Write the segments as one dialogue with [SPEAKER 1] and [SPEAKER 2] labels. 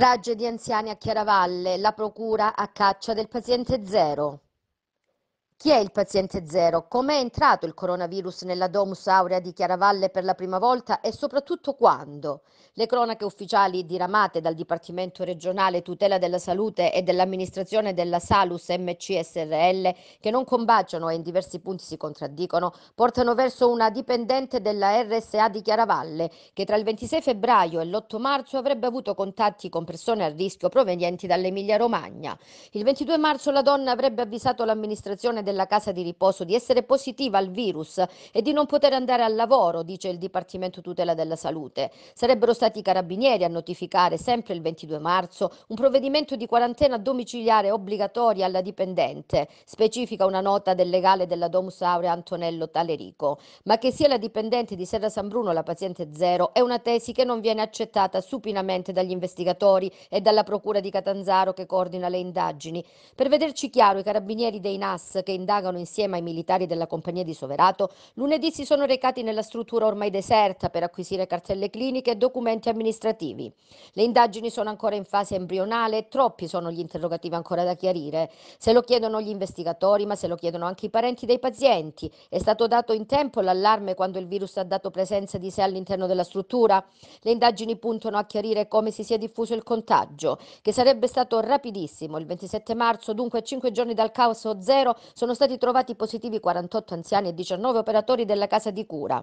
[SPEAKER 1] Strage di anziani a Chiaravalle, la procura a caccia del paziente zero. Chi è il paziente zero? Com'è entrato il coronavirus nella Domus Aurea di Chiaravalle per la prima volta e soprattutto quando? Le cronache ufficiali diramate dal Dipartimento regionale tutela della salute e dell'amministrazione della Salus MCSRL, che non combaciano e in diversi punti si contraddicono, portano verso una dipendente della RSA di Chiaravalle, che tra il 26 febbraio e l'8 marzo avrebbe avuto contatti con persone a rischio provenienti dall'Emilia Romagna. Il 22 marzo la donna avrebbe avvisato l'amministrazione della casa di riposo di essere positiva al virus e di non poter andare al lavoro, dice il Dipartimento Tutela della Salute. Sarebbero stati i carabinieri a notificare, sempre il 22 marzo, un provvedimento di quarantena domiciliare obbligatoria alla dipendente, specifica una nota del legale della Domus Aurea Antonello Talerico. Ma che sia la dipendente di Serra San Bruno la paziente zero è una tesi che non viene accettata supinamente dagli investigatori e dalla Procura di Catanzaro che coordina le indagini. Per vederci chiaro, i carabinieri dei NAS che indagano insieme ai militari della compagnia di Soverato, lunedì si sono recati nella struttura ormai deserta per acquisire cartelle cliniche e documenti amministrativi. Le indagini sono ancora in fase embrionale e troppi sono gli interrogativi ancora da chiarire. Se lo chiedono gli investigatori, ma se lo chiedono anche i parenti dei pazienti. È stato dato in tempo l'allarme quando il virus ha dato presenza di sé all'interno della struttura? Le indagini puntano a chiarire come si sia diffuso il contagio, che sarebbe stato rapidissimo. Il 27 marzo, dunque a 5 giorni dal caos zero, sono sono stati trovati positivi 48 anziani e 19 operatori della casa di cura.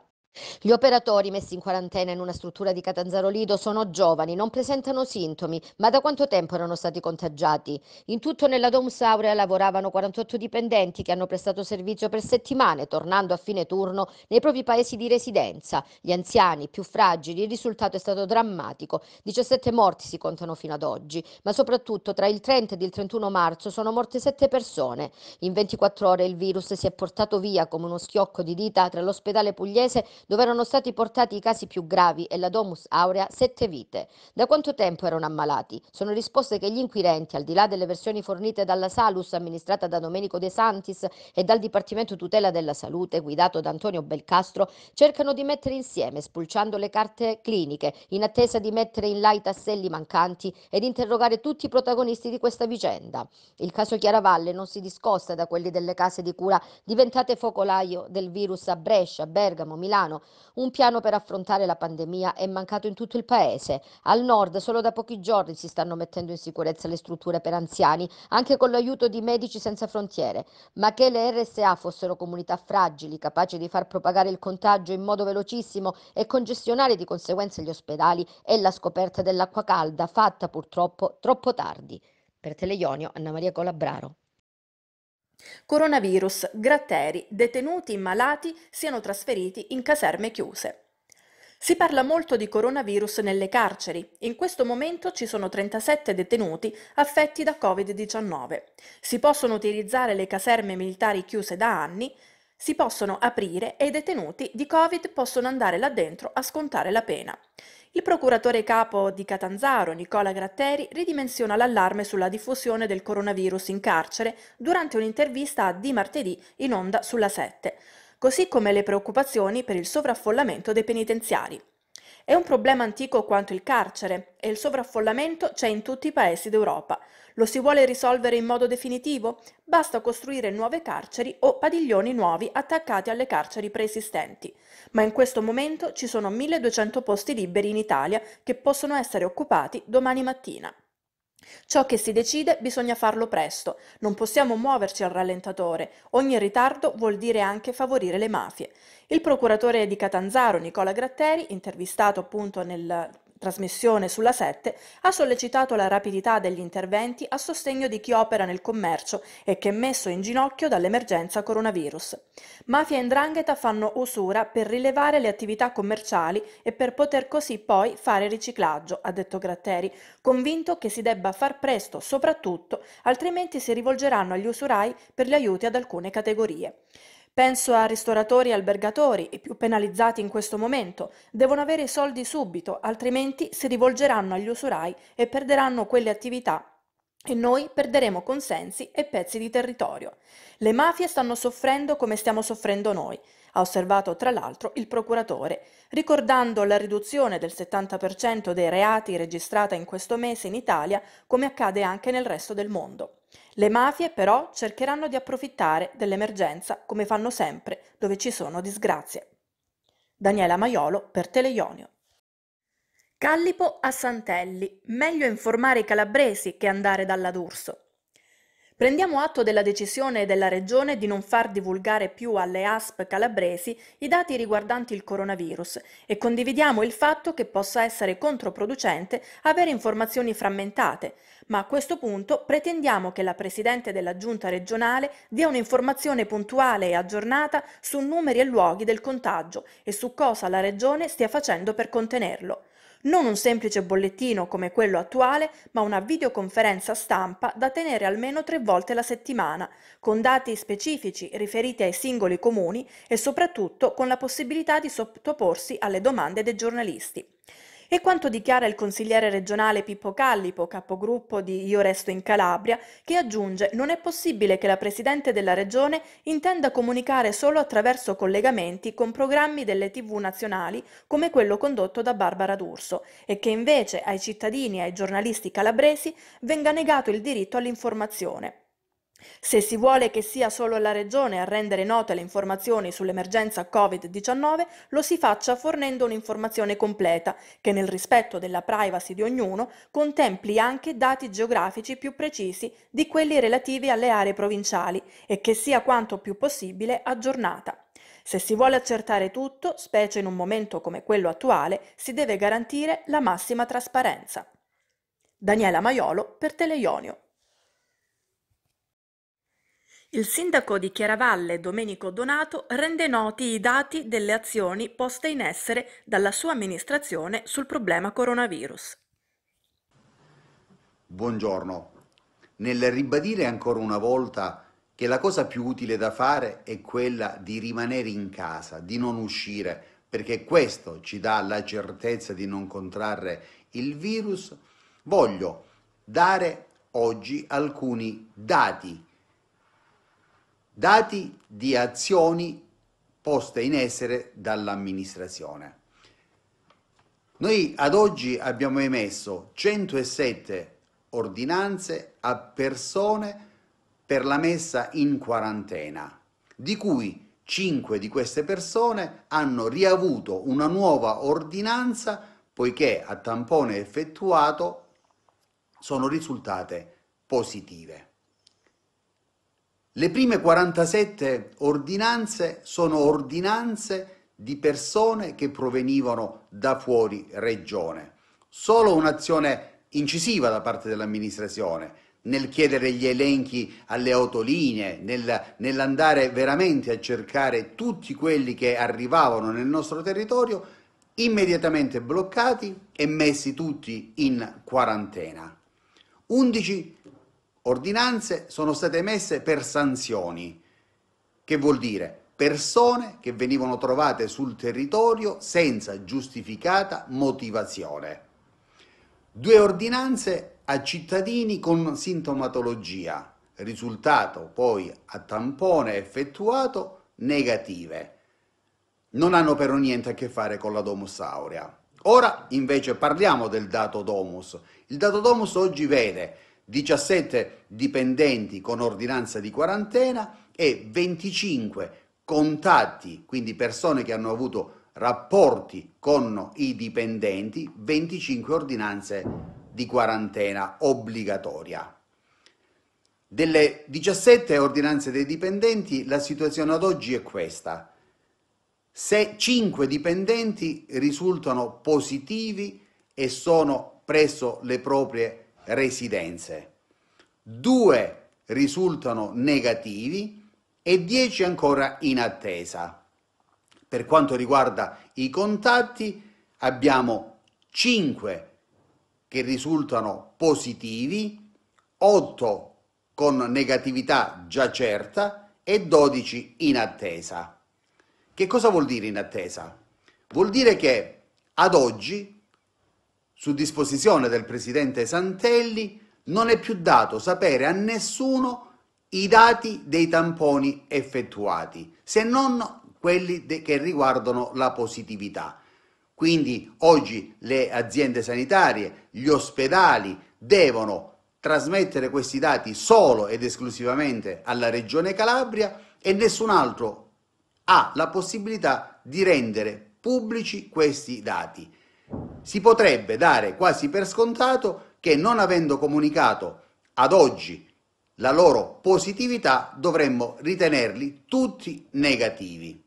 [SPEAKER 1] Gli operatori messi in quarantena in una struttura di Catanzaro Lido sono giovani, non presentano sintomi, ma da quanto tempo erano stati contagiati? In tutto nella Domus Aurea lavoravano 48 dipendenti che hanno prestato servizio per settimane, tornando a fine turno nei propri paesi di residenza. Gli anziani, più fragili, il risultato è stato drammatico. 17 morti si contano fino ad oggi, ma soprattutto tra il 30 ed il 31 marzo sono morte 7 persone. In 24 ore il virus si è portato via come uno schiocco di dita tra l'ospedale pugliese dove erano stati portati i casi più gravi e la Domus Aurea sette vite. Da quanto tempo erano ammalati? Sono risposte che gli inquirenti, al di là delle versioni fornite dalla Salus, amministrata da Domenico De Santis, e dal Dipartimento Tutela della Salute, guidato da Antonio Belcastro, cercano di mettere insieme, spulciando le carte cliniche, in attesa di mettere in là i tasselli mancanti ed interrogare tutti i protagonisti di questa vicenda. Il caso Chiaravalle non si discosta da quelli delle case di cura diventate focolaio del virus a Brescia, Bergamo, Milano, italiano. Un piano per affrontare la pandemia è mancato in tutto il paese. Al nord solo da pochi giorni si stanno mettendo in sicurezza le strutture per anziani, anche con l'aiuto di Medici Senza Frontiere. Ma che le RSA fossero comunità fragili, capaci di far propagare il contagio in modo velocissimo e congestionare di conseguenza gli ospedali, è la scoperta dell'acqua calda, fatta purtroppo troppo tardi. Per Teleionio, Anna Maria Colabraro.
[SPEAKER 2] Coronavirus, gratteri, detenuti, malati siano trasferiti in caserme chiuse. Si parla molto di coronavirus nelle carceri. In questo momento ci sono 37 detenuti affetti da Covid-19. Si possono utilizzare le caserme militari chiuse da anni si possono aprire e i detenuti di Covid possono andare là dentro a scontare la pena. Il procuratore capo di Catanzaro, Nicola Gratteri, ridimensiona l'allarme sulla diffusione del coronavirus in carcere durante un'intervista a Di martedì in onda sulla 7, così come le preoccupazioni per il sovraffollamento dei penitenziari. È un problema antico quanto il carcere e il sovraffollamento c'è in tutti i paesi d'Europa. Lo si vuole risolvere in modo definitivo? Basta costruire nuove carceri o padiglioni nuovi attaccati alle carceri preesistenti. Ma in questo momento ci sono 1200 posti liberi in Italia che possono essere occupati domani mattina. Ciò che si decide bisogna farlo presto, non possiamo muoverci al rallentatore, ogni ritardo vuol dire anche favorire le mafie. Il procuratore di Catanzaro, Nicola Gratteri, intervistato appunto nel trasmissione sulla 7, ha sollecitato la rapidità degli interventi a sostegno di chi opera nel commercio e che è messo in ginocchio dall'emergenza coronavirus. Mafia e ndrangheta fanno usura per rilevare le attività commerciali e per poter così poi fare riciclaggio, ha detto Gratteri, convinto che si debba far presto soprattutto, altrimenti si rivolgeranno agli usurai per gli aiuti ad alcune categorie. Penso a ristoratori e albergatori, i più penalizzati in questo momento. Devono avere i soldi subito, altrimenti si rivolgeranno agli usurai e perderanno quelle attività e noi perderemo consensi e pezzi di territorio. Le mafie stanno soffrendo come stiamo soffrendo noi, ha osservato tra l'altro il procuratore, ricordando la riduzione del 70% dei reati registrata in questo mese in Italia, come accade anche nel resto del mondo. Le mafie però cercheranno di approfittare dell'emergenza come fanno sempre dove ci sono disgrazie. Daniela Maiolo per Teleionio. Callipo a Santelli. Meglio informare i calabresi che andare dalla D'Urso. Prendiamo atto della decisione della Regione di non far divulgare più alle ASP calabresi i dati riguardanti il coronavirus e condividiamo il fatto che possa essere controproducente avere informazioni frammentate, ma a questo punto pretendiamo che la Presidente della Giunta regionale dia un'informazione puntuale e aggiornata su numeri e luoghi del contagio e su cosa la Regione stia facendo per contenerlo non un semplice bollettino come quello attuale, ma una videoconferenza stampa da tenere almeno tre volte la settimana, con dati specifici riferiti ai singoli comuni e soprattutto con la possibilità di sottoporsi alle domande dei giornalisti. È quanto dichiara il consigliere regionale Pippo Callipo, capogruppo di Io Resto in Calabria, che aggiunge non è possibile che la Presidente della Regione intenda comunicare solo attraverso collegamenti con programmi delle tv nazionali come quello condotto da Barbara D'Urso e che invece ai cittadini e ai giornalisti calabresi venga negato il diritto all'informazione. Se si vuole che sia solo la Regione a rendere note le informazioni sull'emergenza Covid-19, lo si faccia fornendo un'informazione completa, che nel rispetto della privacy di ognuno contempli anche dati geografici più precisi di quelli relativi alle aree provinciali e che sia quanto più possibile aggiornata. Se si vuole accertare tutto, specie in un momento come quello attuale, si deve garantire la massima trasparenza. Daniela Maiolo per Teleionio. Il sindaco di Chiaravalle, Domenico Donato, rende noti i dati delle azioni poste in essere dalla sua amministrazione sul problema coronavirus.
[SPEAKER 3] Buongiorno. Nel ribadire ancora una volta che la cosa più utile da fare è quella di rimanere in casa, di non uscire, perché questo ci dà la certezza di non contrarre il virus, voglio dare oggi alcuni dati dati di azioni poste in essere dall'amministrazione. Noi ad oggi abbiamo emesso 107 ordinanze a persone per la messa in quarantena, di cui 5 di queste persone hanno riavuto una nuova ordinanza poiché a tampone effettuato sono risultate positive. Le prime 47 ordinanze sono ordinanze di persone che provenivano da fuori regione. Solo un'azione incisiva da parte dell'amministrazione nel chiedere gli elenchi alle autolinee, nel, nell'andare veramente a cercare tutti quelli che arrivavano nel nostro territorio, immediatamente bloccati e messi tutti in quarantena. 11 ordinanze sono state emesse per sanzioni, che vuol dire persone che venivano trovate sul territorio senza giustificata motivazione. Due ordinanze a cittadini con sintomatologia, risultato poi a tampone effettuato negative. Non hanno però niente a che fare con la Domus Aurea. Ora invece parliamo del dato Domus. Il dato Domus oggi vede 17 dipendenti con ordinanza di quarantena e 25 contatti, quindi persone che hanno avuto rapporti con i dipendenti, 25 ordinanze di quarantena obbligatoria. Delle 17 ordinanze dei dipendenti, la situazione ad oggi è questa. Se 5 dipendenti risultano positivi e sono presso le proprie residenze, 2 risultano negativi e 10 ancora in attesa. Per quanto riguarda i contatti abbiamo 5 che risultano positivi, 8 con negatività già certa e 12 in attesa. Che cosa vuol dire in attesa? Vuol dire che ad oggi su disposizione del presidente Santelli, non è più dato sapere a nessuno i dati dei tamponi effettuati, se non quelli che riguardano la positività. Quindi oggi le aziende sanitarie, gli ospedali devono trasmettere questi dati solo ed esclusivamente alla Regione Calabria e nessun altro ha la possibilità di rendere pubblici questi dati si potrebbe dare quasi per scontato che non avendo comunicato ad oggi la loro positività dovremmo ritenerli tutti negativi.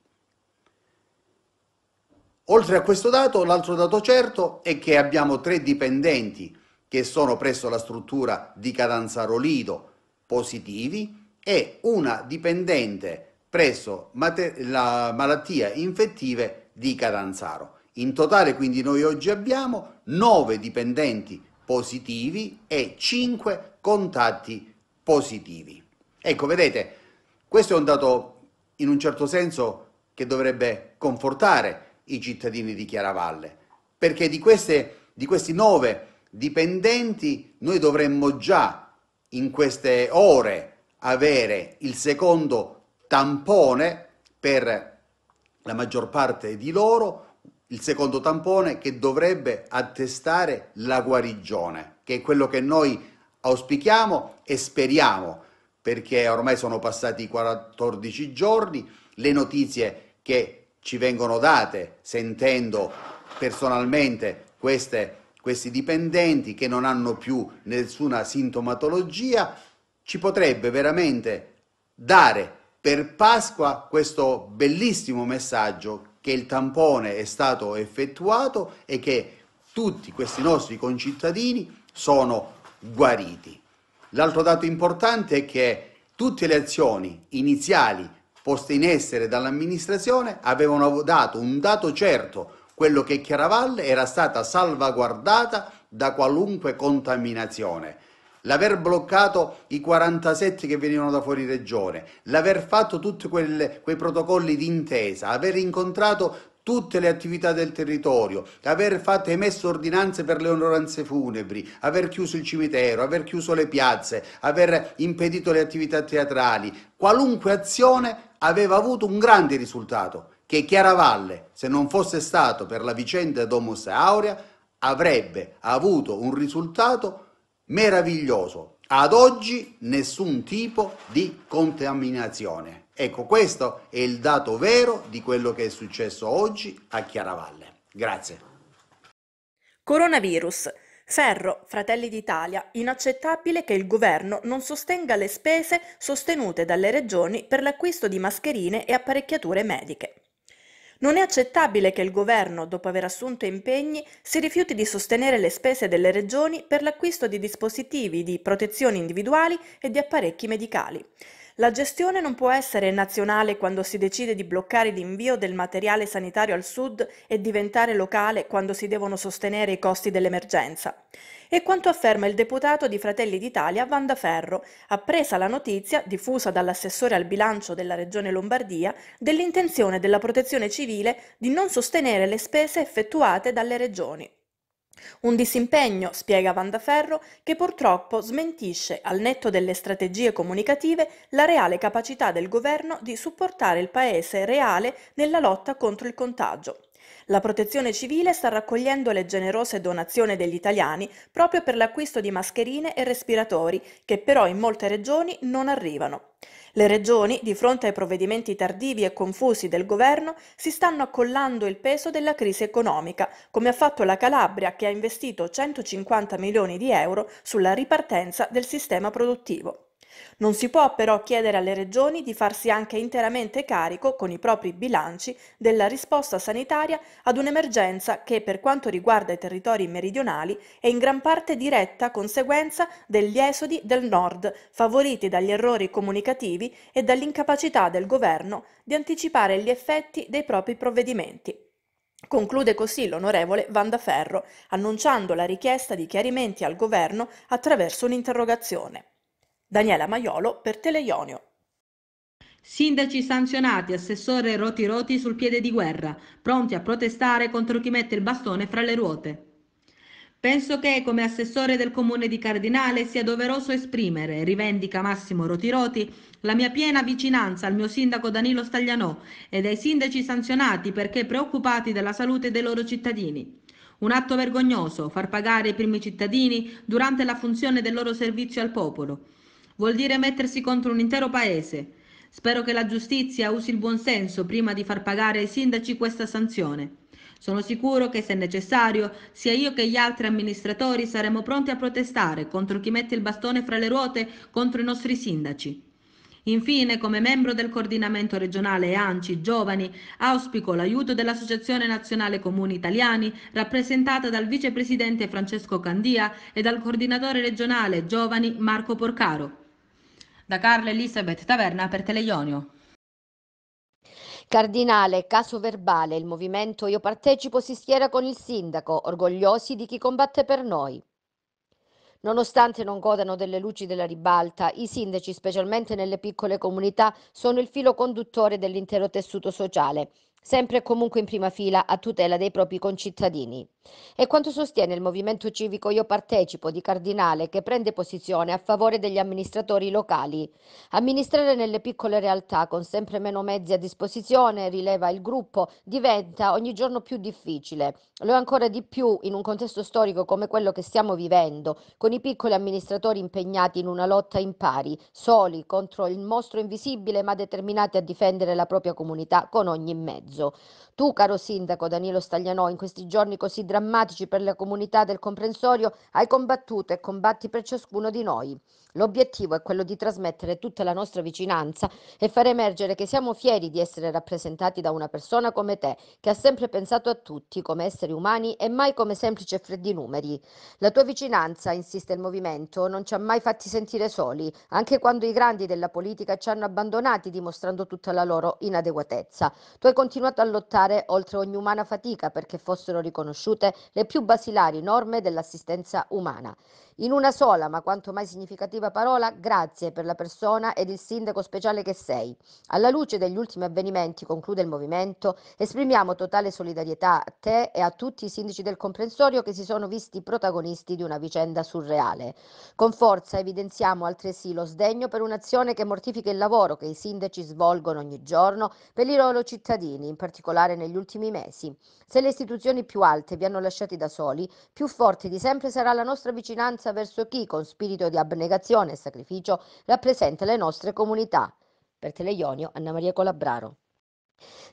[SPEAKER 3] Oltre a questo dato, l'altro dato certo è che abbiamo tre dipendenti che sono presso la struttura di Cadanzaro Lido positivi e una dipendente presso la malattia infettive di Cadanzaro. In totale quindi noi oggi abbiamo 9 dipendenti positivi e 5 contatti positivi. Ecco, vedete, questo è un dato in un certo senso che dovrebbe confortare i cittadini di Chiaravalle, perché di, queste, di questi 9 dipendenti noi dovremmo già in queste ore avere il secondo tampone per la maggior parte di loro il secondo tampone che dovrebbe attestare la guarigione, che è quello che noi auspichiamo e speriamo, perché ormai sono passati 14 giorni, le notizie che ci vengono date sentendo personalmente queste, questi dipendenti che non hanno più nessuna sintomatologia, ci potrebbe veramente dare per Pasqua questo bellissimo messaggio che il tampone è stato effettuato e che tutti questi nostri concittadini sono guariti. L'altro dato importante è che tutte le azioni iniziali poste in essere dall'amministrazione avevano dato un dato certo, quello che Chiaravalle era stata salvaguardata da qualunque contaminazione l'aver bloccato i 47 che venivano da fuori regione, l'aver fatto tutti quei protocolli d'intesa, aver incontrato tutte le attività del territorio, aver fatto emesso ordinanze per le onoranze funebri, aver chiuso il cimitero, aver chiuso le piazze, aver impedito le attività teatrali, qualunque azione aveva avuto un grande risultato, che Chiaravalle, se non fosse stato per la vicenda Domus Aurea, avrebbe avuto un risultato meraviglioso. Ad oggi nessun tipo di contaminazione. Ecco, questo è il dato vero di quello che è successo oggi a Chiaravalle. Grazie. Coronavirus.
[SPEAKER 2] Ferro, Fratelli d'Italia, inaccettabile che il governo non sostenga le spese sostenute dalle regioni per l'acquisto di mascherine e apparecchiature mediche. Non è accettabile che il governo, dopo aver assunto impegni, si rifiuti di sostenere le spese delle regioni per l'acquisto di dispositivi di protezione individuali e di apparecchi medicali. La gestione non può essere nazionale quando si decide di bloccare l'invio del materiale sanitario al sud e diventare locale quando si devono sostenere i costi dell'emergenza. E quanto afferma il deputato di Fratelli d'Italia Vanda Ferro, appresa la notizia, diffusa dall'assessore al bilancio della Regione Lombardia, dell'intenzione della Protezione Civile di non sostenere le spese effettuate dalle regioni. Un disimpegno, spiega Vandaferro, che purtroppo smentisce, al netto delle strategie comunicative, la reale capacità del governo di supportare il Paese reale nella lotta contro il contagio. La protezione civile sta raccogliendo le generose donazioni degli italiani proprio per l'acquisto di mascherine e respiratori, che però in molte regioni non arrivano. Le regioni, di fronte ai provvedimenti tardivi e confusi del governo, si stanno accollando il peso della crisi economica, come ha fatto la Calabria che ha investito 150 milioni di euro sulla ripartenza del sistema produttivo. Non si può però chiedere alle regioni di farsi anche interamente carico con i propri bilanci della risposta sanitaria ad un'emergenza che per quanto riguarda i territori meridionali è in gran parte diretta conseguenza degli esodi del nord, favoriti dagli errori comunicativi e dall'incapacità del governo di anticipare gli effetti dei propri provvedimenti. Conclude così l'onorevole Vandaferro, annunciando la richiesta di chiarimenti al governo attraverso un'interrogazione. Daniela Maiolo
[SPEAKER 4] per Teleionio. Sindaci sanzionati, assessore Roti Roti sul piede di guerra, pronti a protestare contro chi mette il bastone fra le ruote. Penso che come assessore del comune di Cardinale sia doveroso esprimere, rivendica Massimo Rotiroti, la mia piena vicinanza al mio sindaco Danilo Staglianò e ai sindaci sanzionati perché preoccupati della salute dei loro cittadini. Un atto vergognoso far pagare i primi cittadini durante la funzione del loro servizio al popolo vuol dire mettersi contro un intero paese. Spero che la giustizia usi il buonsenso prima di far pagare ai sindaci questa sanzione. Sono sicuro che se necessario, sia io che gli altri amministratori saremo pronti a protestare contro chi mette il bastone fra le ruote contro i nostri sindaci. Infine, come membro del coordinamento regionale ANCI Giovani, auspico l'aiuto dell'Associazione Nazionale Comuni Italiani, rappresentata dal vicepresidente Francesco Candia e dal coordinatore regionale Giovani Marco Porcaro. Da Carla Elisabeth Taverna per Teleionio.
[SPEAKER 1] Cardinale, caso verbale, il movimento Io partecipo si schiera con il sindaco, orgogliosi di chi combatte per noi. Nonostante non godano delle luci della ribalta, i sindaci, specialmente nelle piccole comunità, sono il filo conduttore dell'intero tessuto sociale sempre e comunque in prima fila a tutela dei propri concittadini. E quanto sostiene il movimento civico Io partecipo di Cardinale che prende posizione a favore degli amministratori locali. Amministrare nelle piccole realtà con sempre meno mezzi a disposizione, rileva il gruppo, diventa ogni giorno più difficile. Lo è ancora di più in un contesto storico come quello che stiamo vivendo, con i piccoli amministratori impegnati in una lotta impari, soli contro il mostro invisibile ma determinati a difendere la propria comunità con ogni mezzo mezzo. Tu, caro sindaco Danilo Staglianò, in questi giorni così drammatici per la comunità del comprensorio, hai combattuto e combatti per ciascuno di noi. L'obiettivo è quello di trasmettere tutta la nostra vicinanza e far emergere che siamo fieri di essere rappresentati da una persona come te, che ha sempre pensato a tutti come esseri umani e mai come semplici e freddi numeri. La tua vicinanza, insiste il movimento, non ci ha mai fatti sentire soli, anche quando i grandi della politica ci hanno abbandonati dimostrando tutta la loro inadeguatezza. Tu hai continuato a lottare oltre ogni umana fatica perché fossero riconosciute le più basilari norme dell'assistenza umana. In una sola, ma quanto mai significativa parola, grazie per la persona ed il sindaco speciale che sei. Alla luce degli ultimi avvenimenti, conclude il movimento, esprimiamo totale solidarietà a te e a tutti i sindaci del comprensorio che si sono visti protagonisti di una vicenda surreale. Con forza evidenziamo altresì lo sdegno per un'azione che mortifica il lavoro che i sindaci svolgono ogni giorno per i loro cittadini, in particolare negli ultimi mesi. Se le istituzioni più alte vi hanno lasciati da soli, più forte di sempre sarà la nostra vicinanza vicinanza verso chi, con spirito di abnegazione e sacrificio, rappresenta le nostre comunità. Per Teleionio, Anna Maria Colabraro.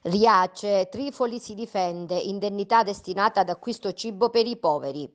[SPEAKER 1] Riace, Trifoli si difende, indennità destinata ad acquisto cibo per i poveri.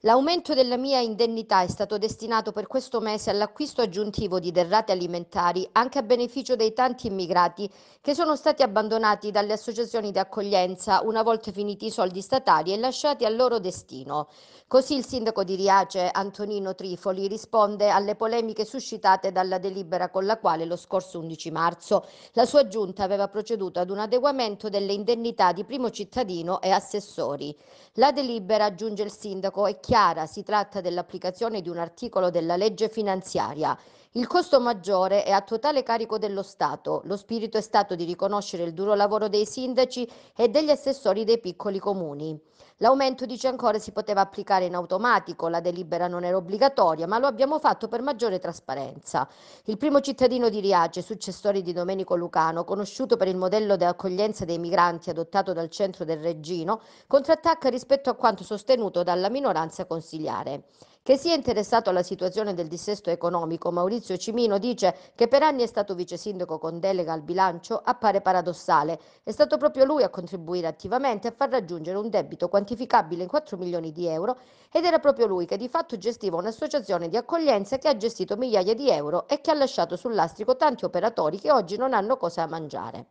[SPEAKER 1] L'aumento della mia indennità è stato destinato per questo mese all'acquisto aggiuntivo di derrate alimentari anche a beneficio dei tanti immigrati che sono stati abbandonati dalle associazioni di accoglienza una volta finiti i soldi statali e lasciati al loro destino. Così il sindaco di Riace, Antonino Trifoli, risponde alle polemiche suscitate dalla delibera con la quale lo scorso 11 marzo la sua giunta aveva proceduto ad un adeguamento delle indennità di primo cittadino e assessori. La delibera, aggiunge il sindaco, è chiara, si tratta dell'applicazione di un articolo della legge finanziaria. Il costo maggiore è a totale carico dello Stato. Lo spirito è stato di riconoscere il duro lavoro dei sindaci e degli assessori dei piccoli comuni. L'aumento, dice ancora, si poteva applicare in automatico, la delibera non era obbligatoria, ma lo abbiamo fatto per maggiore trasparenza. Il primo cittadino di Riace, successore di Domenico Lucano, conosciuto per il modello di accoglienza dei migranti adottato dal centro del Reggino, contrattacca rispetto a quanto sostenuto dalla minoranza consigliare. Che sia interessato alla situazione del dissesto economico, Maurizio Cimino dice che per anni è stato vice sindaco con delega al bilancio, appare paradossale. È stato proprio lui a contribuire attivamente a far raggiungere un debito quantificabile in 4 milioni di euro ed era proprio lui che di fatto gestiva un'associazione di accoglienza che ha gestito migliaia di euro e che ha lasciato sul lastrico tanti operatori che oggi non hanno cosa mangiare.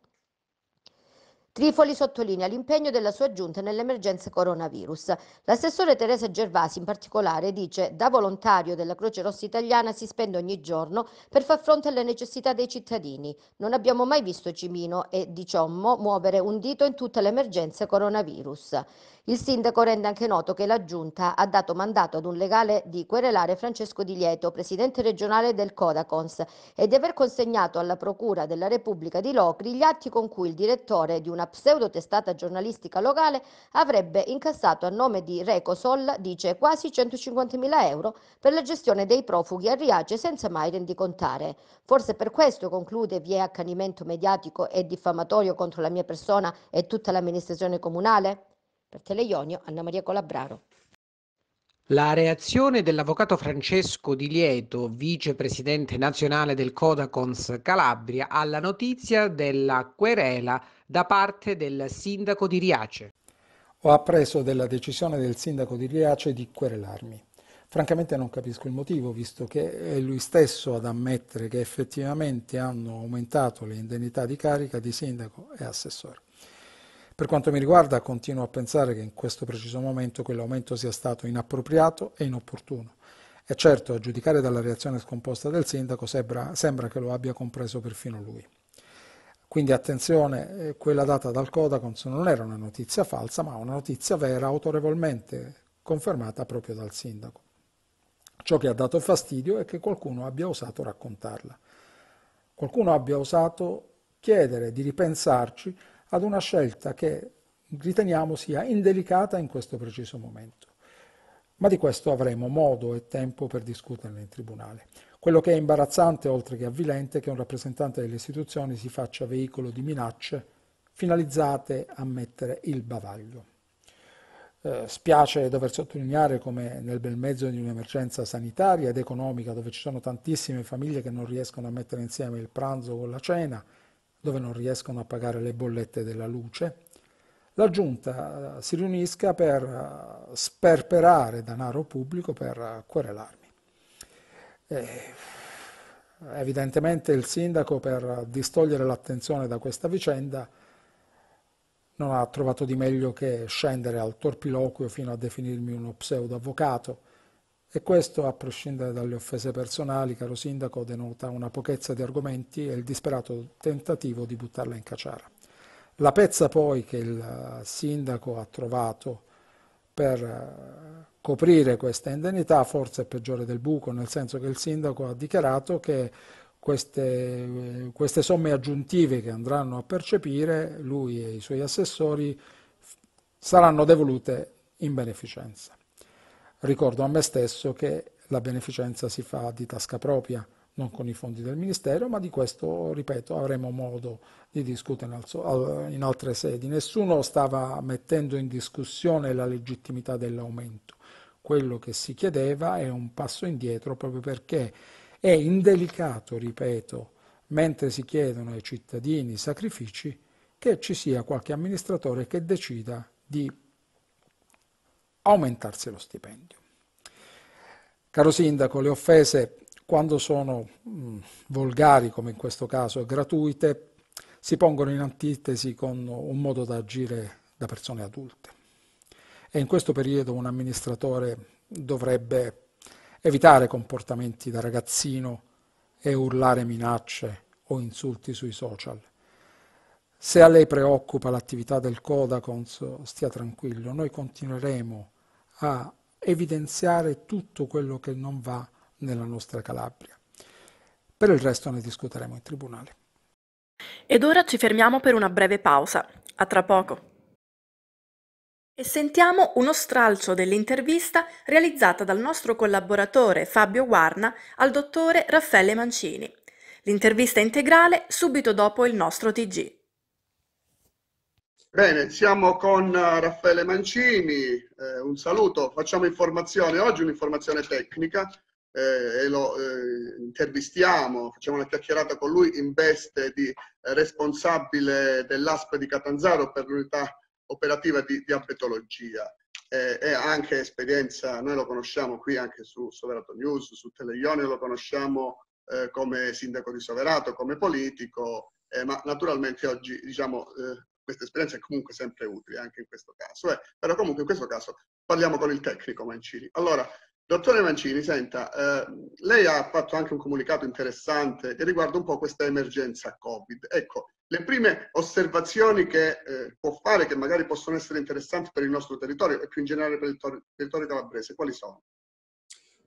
[SPEAKER 1] Trifoli sottolinea l'impegno della sua giunta nell'emergenza coronavirus. L'assessore Teresa Gervasi in particolare dice da volontario della Croce Rossa Italiana si spende ogni giorno per far fronte alle necessità dei cittadini. Non abbiamo mai visto Cimino e Diciommo muovere un dito in tutte le emergenze coronavirus. Il sindaco rende anche noto che la Giunta ha dato mandato ad un legale di querelare Francesco Di Lieto, presidente regionale del Codacons, e di aver consegnato alla Procura della Repubblica di Locri gli atti con cui il direttore di una pseudo testata giornalistica locale avrebbe incassato a nome di Recosol, dice, quasi 150.000 euro per la gestione dei profughi a Riace senza mai rendicontare. Forse per questo, conclude, vi è accanimento mediatico e diffamatorio contro la mia persona e tutta l'amministrazione comunale? Per Teleionio, Anna Maria Colabraro.
[SPEAKER 4] La reazione dell'avvocato Francesco Di Lieto, vicepresidente nazionale del Codacons Calabria, alla notizia della querela da parte del sindaco di Riace.
[SPEAKER 5] Ho appreso della decisione del sindaco di Riace di querelarmi. Francamente non capisco il motivo, visto che è lui stesso ad ammettere che effettivamente hanno aumentato le indennità di carica di sindaco e assessore. Per quanto mi riguarda, continuo a pensare che in questo preciso momento quell'aumento sia stato inappropriato e inopportuno. E certo, a giudicare dalla reazione scomposta del sindaco, sembra, sembra che lo abbia compreso perfino lui. Quindi attenzione, eh, quella data dal Codacons non era una notizia falsa, ma una notizia vera, autorevolmente confermata proprio dal sindaco. Ciò che ha dato fastidio è che qualcuno abbia osato raccontarla. Qualcuno abbia osato chiedere di ripensarci ad una scelta che riteniamo sia indelicata in questo preciso momento. Ma di questo avremo modo e tempo per discuterne in Tribunale. Quello che è imbarazzante, oltre che avvilente, è che un rappresentante delle istituzioni si faccia veicolo di minacce finalizzate a mettere il bavaglio. Eh, spiace dover sottolineare come nel bel mezzo di un'emergenza sanitaria ed economica, dove ci sono tantissime famiglie che non riescono a mettere insieme il pranzo con la cena, dove non riescono a pagare le bollette della luce, la giunta eh, si riunisca per eh, sperperare denaro pubblico per eh, querelarmi. E evidentemente il sindaco per distogliere l'attenzione da questa vicenda non ha trovato di meglio che scendere al torpiloquio fino a definirmi uno pseudo avvocato e questo, a prescindere dalle offese personali, caro sindaco, denota una pochezza di argomenti e il disperato tentativo di buttarla in caciara. La pezza poi che il eh, sindaco ha trovato per eh, coprire questa indennità forse è peggiore del buco, nel senso che il sindaco ha dichiarato che queste, eh, queste, somme aggiuntive che andranno a percepire lui e i suoi assessori saranno devolute in beneficenza. Ricordo a me stesso che la beneficenza si fa di tasca propria, non con i fondi del Ministero, ma di questo, ripeto, avremo modo di discutere in altre sedi. Nessuno stava mettendo in discussione la legittimità dell'aumento. Quello che si chiedeva è un passo indietro proprio perché è indelicato, ripeto, mentre si chiedono ai cittadini sacrifici, che ci sia qualche amministratore che decida di aumentarsi lo stipendio. Caro Sindaco, le offese, quando sono mh, mm, volgari, come in questo caso, e gratuite, si pongono in antitesi con un modo da agire da persone adulte. E in questo periodo un amministratore dovrebbe evitare comportamenti da ragazzino e urlare minacce o insulti sui social. Se a lei preoccupa l'attività del Codacons, stia tranquillo, noi continueremo a evidenziare tutto quello che non va nella nostra Calabria. Per il resto ne discuteremo in tribunale.
[SPEAKER 2] Ed ora ci fermiamo per una breve pausa. A tra poco. E sentiamo uno stralcio dell'intervista realizzata dal nostro collaboratore Fabio Guarna al dottore Raffaele Mancini. L'intervista integrale subito dopo il nostro TG.
[SPEAKER 6] Bene, siamo con eh, Raffaele Mancini, eh, un saluto, facciamo informazione, oggi un'informazione tecnica eh, e lo eh, intervistiamo, facciamo una chiacchierata con lui in veste di eh, responsabile dell'ASP di Catanzaro per l'unità operativa di diabetologia e anche esperienza, noi lo conosciamo qui anche su Soverato News, su Teleione, lo conosciamo eh, come sindaco di Soverato, come politico, eh, ma naturalmente oggi diciamo, eh, questa esperienza è comunque sempre utile, anche in questo caso. Eh, però comunque in questo caso parliamo con il tecnico Mancini. Allora, dottore Mancini, senta, eh, lei ha fatto anche un comunicato interessante che riguarda un po' questa emergenza Covid. Ecco, le prime osservazioni che eh, può fare, che magari possono essere interessanti per il nostro territorio e più in generale per il territorio calabrese, quali sono?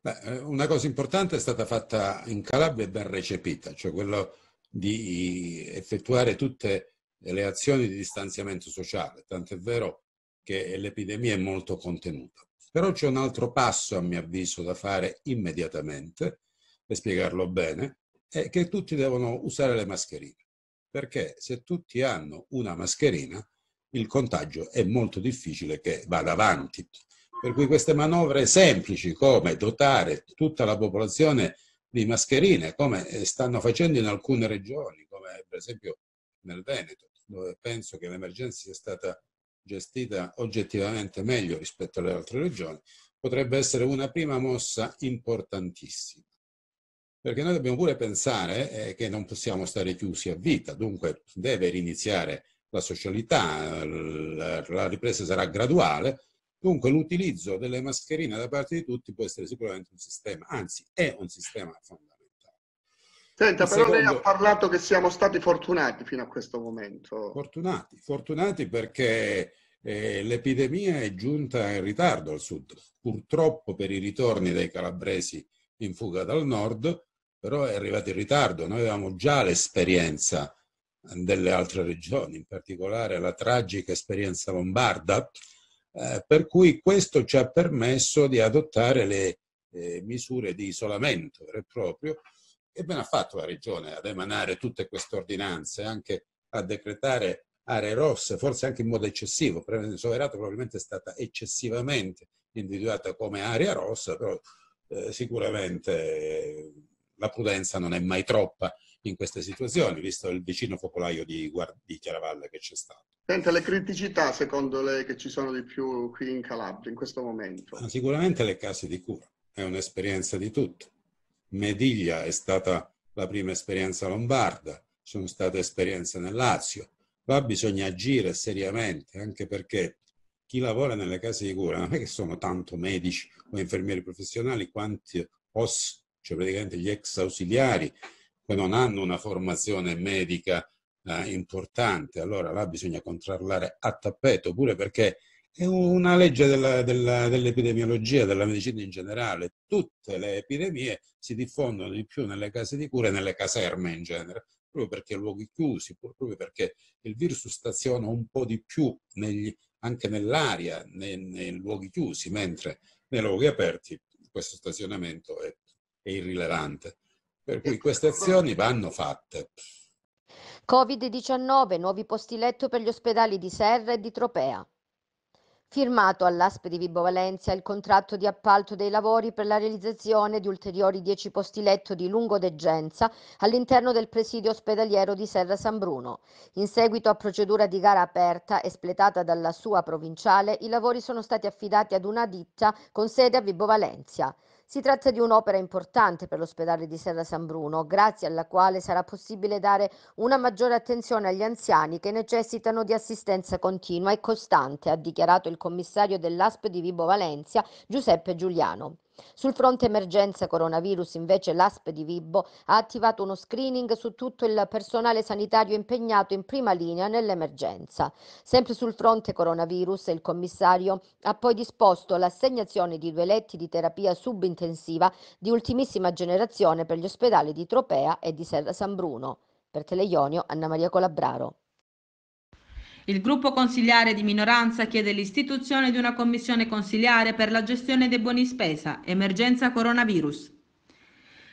[SPEAKER 7] Beh, eh, una cosa importante è stata fatta in Calabria e ben recepita, cioè quello di effettuare tutte le le azioni di distanziamento sociale, tant'è vero che l'epidemia è molto contenuta. Però c'è un altro passo, a mio avviso, da fare immediatamente, per spiegarlo bene, è che tutti devono usare le mascherine, perché se tutti hanno una mascherina, il contagio è molto difficile che vada avanti. Per cui queste manovre semplici come dotare tutta la popolazione di mascherine, come stanno facendo in alcune regioni, come per esempio nel Veneto, dove penso che l'emergenza sia stata gestita oggettivamente meglio rispetto alle altre regioni, potrebbe essere una prima mossa importantissima. Perché noi dobbiamo pure pensare eh, che non possiamo stare chiusi a vita, dunque deve riniziare la socialità, la ripresa sarà graduale, dunque l'utilizzo delle mascherine da parte di tutti può essere sicuramente un sistema, anzi è un sistema fondamentale.
[SPEAKER 6] Senta, però secondo... lei ha parlato che siamo stati fortunati fino a questo momento.
[SPEAKER 7] Fortunati, fortunati perché eh, l'epidemia è giunta in ritardo al sud. Purtroppo per i ritorni dei calabresi in fuga dal nord, però è arrivato in ritardo. Noi avevamo già l'esperienza delle altre regioni, in particolare la tragica esperienza lombarda, eh, per cui questo ci ha permesso di adottare le eh, misure di isolamento vero e proprio e ben ha fatto la Regione ad emanare tutte queste ordinanze, anche a decretare aree rosse, forse anche in modo eccessivo. Soverato probabilmente è stata eccessivamente individuata come area rossa, però eh, sicuramente la prudenza non è mai troppa in queste situazioni, visto il vicino focolaio di, di Chiaravalle che c'è stato.
[SPEAKER 6] Senta, le criticità secondo lei che ci sono di più qui in Calabria in questo momento?
[SPEAKER 7] sicuramente le case di cura, è un'esperienza di tutti. Mediglia è stata la prima esperienza lombarda, sono state esperienze nel Lazio. Qua bisogna agire seriamente, anche perché chi lavora nelle case di cura non è che sono tanto medici o infermieri professionali quanti OS, cioè praticamente gli ex ausiliari, che non hanno una formazione medica eh, importante. Allora là bisogna controllare a tappeto, pure perché è una legge dell'epidemiologia, della medicina in generale. Tutte le epidemie si diffondono di più nelle case di cura e nelle caserme in genere, proprio perché luoghi chiusi, proprio perché il virus staziona un po' di più negli, anche nell'aria, nei, nei, luoghi chiusi, mentre nei luoghi aperti questo stazionamento è, è irrilevante. Per cui queste azioni vanno fatte.
[SPEAKER 1] Covid-19, nuovi posti letto per gli ospedali di Serra e di Tropea firmato all'Aspe di Vibo Valencia il contratto di appalto dei lavori per la realizzazione di ulteriori 10 posti letto di lungodeggenza all'interno del presidio ospedaliero di Serra San Bruno. In seguito a procedura di gara aperta espletata dalla sua provinciale, i lavori sono stati affidati ad una ditta con sede a Vibo Valencia. Si tratta di un'opera importante per l'ospedale di Serra San Bruno, grazie alla quale sarà possibile dare una maggiore attenzione agli anziani che necessitano di assistenza continua e costante, ha dichiarato il commissario dell'ASP di Vibo Valencia, Giuseppe Giuliano. Sul fronte emergenza coronavirus, invece, l'ASP di Vibbo ha attivato uno screening su tutto il personale sanitario impegnato in prima linea nell'emergenza. Sempre sul fronte coronavirus, il commissario ha poi disposto l'assegnazione di due letti di terapia subintensiva di ultimissima generazione per gli ospedali di Tropea e di Serra San Bruno. Per Teleionio, Anna Maria Colabraro.
[SPEAKER 4] Il gruppo consigliare di minoranza chiede l'istituzione di una commissione consiliare per la gestione dei buoni spesa, emergenza coronavirus.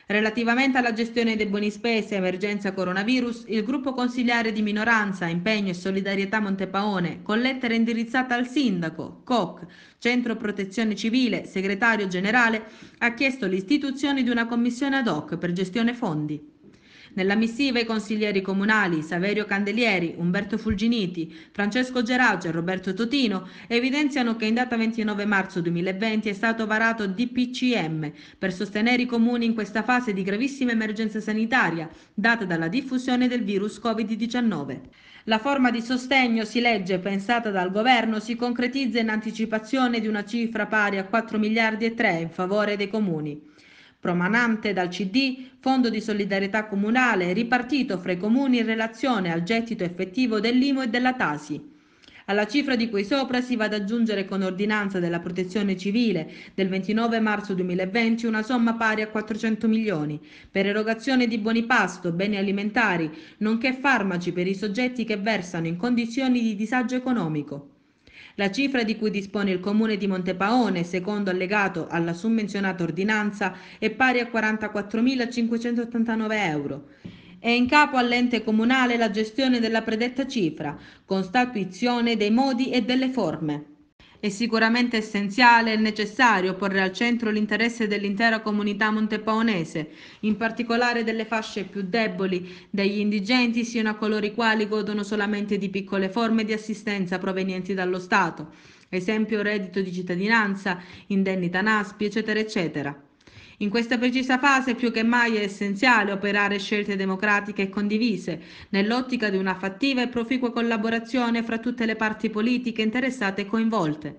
[SPEAKER 4] Relativamente alla gestione dei buoni spese e emergenza coronavirus, il gruppo consigliare di minoranza Impegno e Solidarietà Montepaone, con lettera indirizzata al sindaco, COC, Centro Protezione Civile, segretario generale, ha chiesto l'istituzione di una commissione ad hoc per gestione fondi. Nella missiva i consiglieri comunali Saverio Candelieri, Umberto Fulginiti, Francesco Geraugia e Roberto Totino evidenziano che in data 29 marzo 2020 è stato varato DPCM per sostenere i comuni in questa fase di gravissima emergenza sanitaria data dalla diffusione del virus Covid-19. La forma di sostegno, si legge, pensata dal governo, si concretizza in anticipazione di una cifra pari a 4 miliardi e 3 in favore dei comuni promanante dal CD, fondo di solidarietà comunale ripartito fra i comuni in relazione al gettito effettivo dell'IMO e della Tasi. Alla cifra di cui sopra si va ad aggiungere con ordinanza della Protezione Civile del 29 marzo 2020 una somma pari a 400 milioni per erogazione di buoni pasto, beni alimentari, nonché farmaci per i soggetti che versano in condizioni di disagio economico. La cifra di cui dispone il Comune di Montepaone, secondo allegato alla summenzionata ordinanza, è pari a 44.589 euro è in capo all'ente comunale la gestione della predetta cifra, con statuizione dei modi e delle forme. È sicuramente essenziale e necessario porre al centro l'interesse dell'intera comunità montepaonese, in particolare delle fasce più deboli, degli indigenti sino a coloro i quali godono solamente di piccole forme di assistenza provenienti dallo Stato, esempio reddito di cittadinanza, indennità NASPI, eccetera, eccetera. In questa precisa fase più che mai è essenziale operare scelte democratiche e condivise, nell'ottica di una fattiva e proficua collaborazione fra tutte le parti politiche interessate e coinvolte.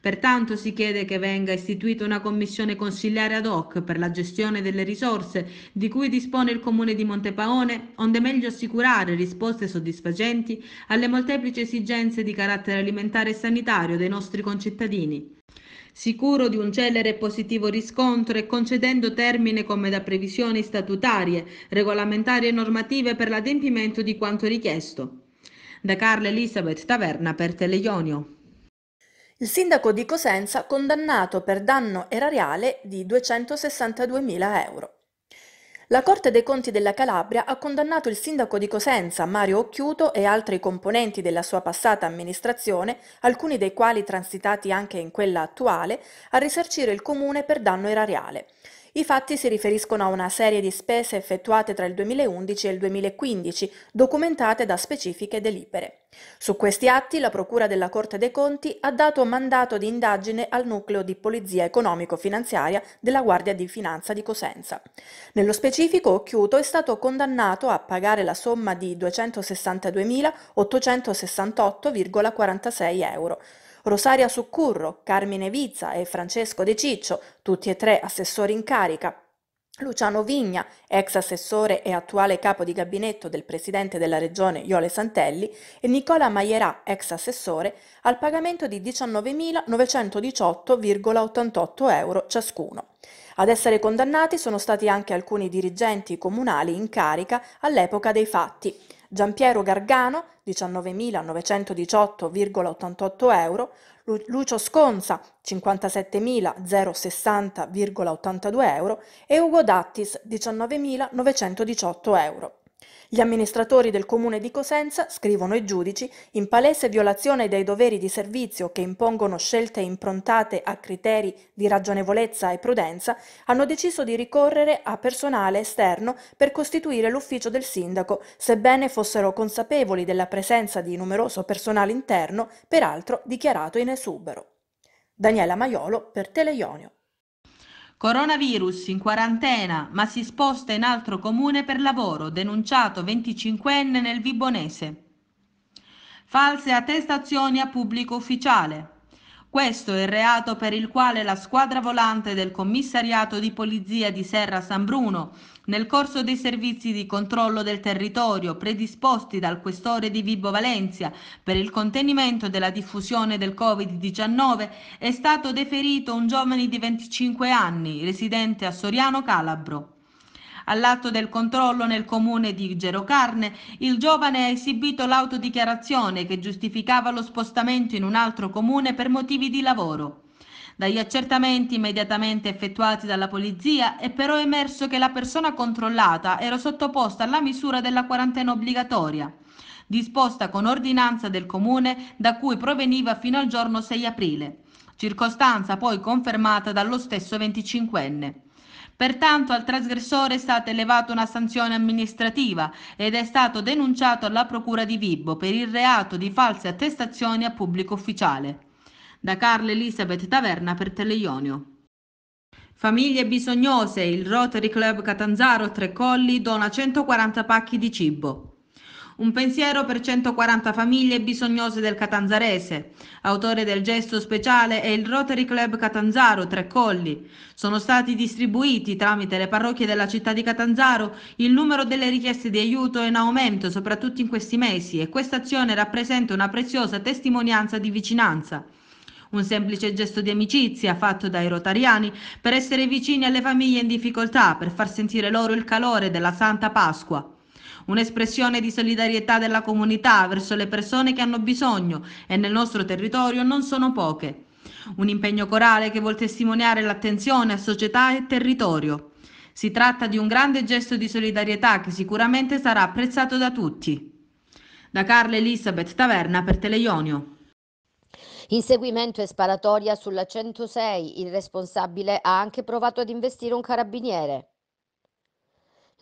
[SPEAKER 4] Pertanto si chiede che venga istituita una commissione consigliare ad hoc per la gestione delle risorse di cui dispone il Comune di Montepaone, onde meglio assicurare risposte soddisfacenti alle molteplici esigenze di carattere alimentare e sanitario dei nostri concittadini sicuro di un celere e positivo riscontro e concedendo termine come da previsioni statutarie, regolamentari e normative per l'adempimento di quanto richiesto. Da Carla Elisabeth Taverna per Teleionio.
[SPEAKER 2] Il sindaco di Cosenza condannato per danno erariale di 262.000 euro. La Corte dei Conti della Calabria ha condannato il sindaco di Cosenza, Mario Occhiuto, e altri componenti della sua passata amministrazione, alcuni dei quali transitati anche in quella attuale, a risarcire il comune per danno erariale. I fatti si riferiscono a una serie di spese effettuate tra il 2011 e il 2015, documentate da specifiche delibere. Su questi atti la Procura della Corte dei Conti ha dato mandato di indagine al nucleo di polizia economico-finanziaria della Guardia di Finanza di Cosenza. Nello specifico, Occhiuto è stato condannato a pagare la somma di 262.868,46 euro Rosaria Succurro, Carmine Vizza e Francesco De Ciccio, tutti e tre assessori in carica, Luciano Vigna, ex assessore e attuale capo di gabinetto del presidente della regione Iole Santelli, e Nicola Maierà, ex assessore, al pagamento di 19.918,88 euro ciascuno. Ad essere condannati sono stati anche alcuni dirigenti comunali in carica all'epoca dei fatti. Giampiero Gargano 19.918,88 euro, Lucio Sconza 57.060,82 euro e Ugo Dattis 19.918 euro. Gli amministratori del comune di Cosenza, scrivono i giudici, in palese violazione dei doveri di servizio che impongono scelte improntate a criteri di ragionevolezza e prudenza, hanno deciso di ricorrere a personale esterno per costituire l'ufficio del sindaco, sebbene fossero consapevoli della presenza di numeroso personale interno, peraltro dichiarato in esubero. Daniela Maiolo per Teleionio.
[SPEAKER 4] Coronavirus in quarantena, ma si sposta in altro comune per lavoro, denunciato 25enne nel Vibonese. False attestazioni a pubblico ufficiale. Questo è il reato per il quale la squadra volante del commissariato di polizia di Serra San Bruno, nel corso dei servizi di controllo del territorio predisposti dal questore di Vibo Valencia per il contenimento della diffusione del Covid-19, è stato deferito un giovane di 25 anni, residente a Soriano Calabro. All'atto del controllo nel comune di Gerocarne, il giovane ha esibito l'autodichiarazione che giustificava lo spostamento in un altro comune per motivi di lavoro. Dagli accertamenti immediatamente effettuati dalla polizia è però emerso che la persona controllata era sottoposta alla misura della quarantena obbligatoria, disposta con ordinanza del comune da cui proveniva fino al giorno 6 aprile, circostanza poi confermata dallo stesso 25enne. Pertanto al trasgressore è stata elevata una sanzione amministrativa ed è stato denunciato alla Procura di Vibbo per il reato di false attestazioni a pubblico ufficiale. Da Carla Elisabeth Taverna per Teleionio. Famiglie bisognose, il Rotary Club Catanzaro Tre Colli dona 140 pacchi di cibo. Un pensiero per 140 famiglie bisognose del Catanzarese. Autore del gesto speciale è il Rotary Club Catanzaro Tre Colli. Sono stati distribuiti tramite le parrocchie della città di Catanzaro il numero delle richieste di aiuto è in aumento, soprattutto in questi mesi, e questa azione rappresenta una preziosa testimonianza di vicinanza. Un semplice gesto di amicizia fatto dai rotariani per essere vicini alle famiglie in difficoltà, per far sentire loro il calore della Santa Pasqua un'espressione di solidarietà della comunità verso le persone che hanno bisogno e nel nostro territorio non sono poche. Un impegno corale che vuol testimoniare l'attenzione a società e territorio. Si tratta di un grande gesto di solidarietà che sicuramente sarà apprezzato da tutti. Da Carla Elisabeth Taverna per Teleionio.
[SPEAKER 1] Inseguimento e sparatoria sulla 106. Il responsabile ha anche provato ad investire un carabiniere.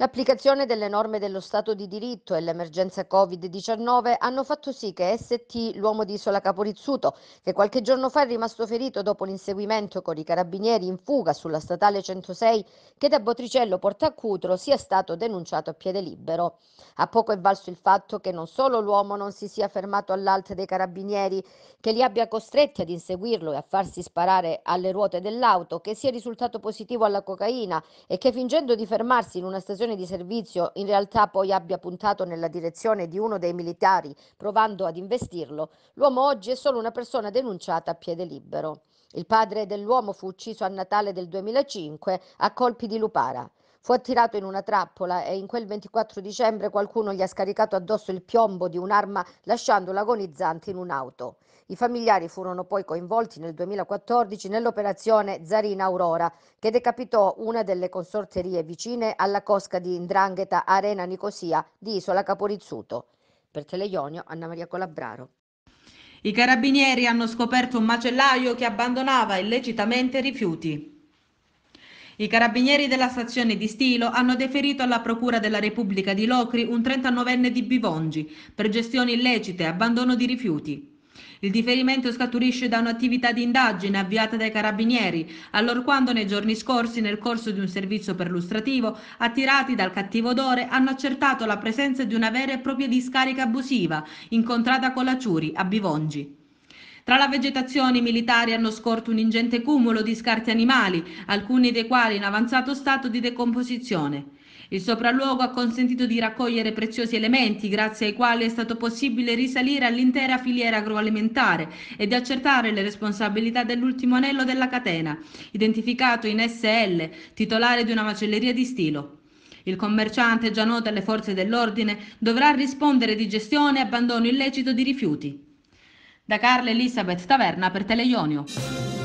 [SPEAKER 1] L'applicazione delle norme dello Stato di diritto e l'emergenza Covid-19 hanno fatto sì che ST, l'uomo di Isola Caporizzuto, che qualche giorno fa è rimasto ferito dopo l'inseguimento con i carabinieri in fuga sulla statale 106 che da Botricello porta a Cutro, sia stato denunciato a piede libero. A poco è valso il fatto che non solo l'uomo non si sia fermato all'alte dei carabinieri, che li abbia costretti ad inseguirlo e a farsi sparare alle ruote dell'auto, che sia risultato positivo alla cocaina e che fingendo di fermarsi in una stazione azione di servizio in realtà poi abbia puntato nella direzione di uno dei militari provando ad investirlo, l'uomo oggi è solo una persona denunciata a piede libero. Il padre dell'uomo fu ucciso a Natale del 2005 a colpi di lupara. Fu attirato in una trappola e in quel 24 dicembre qualcuno gli ha scaricato addosso il piombo di un'arma lasciandolo agonizzante in un'auto. I familiari furono poi coinvolti nel 2014 nell'operazione Zarina Aurora, che decapitò una delle consorterie vicine alla cosca di Indrangheta Arena Nicosia di Isola Caporizzuto. Per Teleionio, Anna Maria Colabraro.
[SPEAKER 4] I carabinieri hanno scoperto un macellaio che abbandonava illecitamente rifiuti. I carabinieri della stazione di Stilo hanno deferito alla Procura della Repubblica di Locri un 39enne di Bivongi per gestioni illecite e abbandono di rifiuti. Il differimento scaturisce da un'attività di indagine avviata dai carabinieri, allorquando nei giorni scorsi, nel corso di un servizio perlustrativo, attirati dal cattivo odore, hanno accertato la presenza di una vera e propria discarica abusiva, incontrata con la Ciuri, a Bivongi. Tra la vegetazione i militari hanno scorto un ingente cumulo di scarti animali, alcuni dei quali in avanzato stato di decomposizione. Il sopralluogo ha consentito di raccogliere preziosi elementi grazie ai quali è stato possibile risalire all'intera filiera agroalimentare ed accertare le responsabilità dell'ultimo anello della catena, identificato in SL, titolare di una macelleria di stilo. Il commerciante, già noto alle forze dell'ordine, dovrà rispondere di gestione e abbandono illecito di rifiuti. Da Carla Elisabeth Taverna per Teleionio.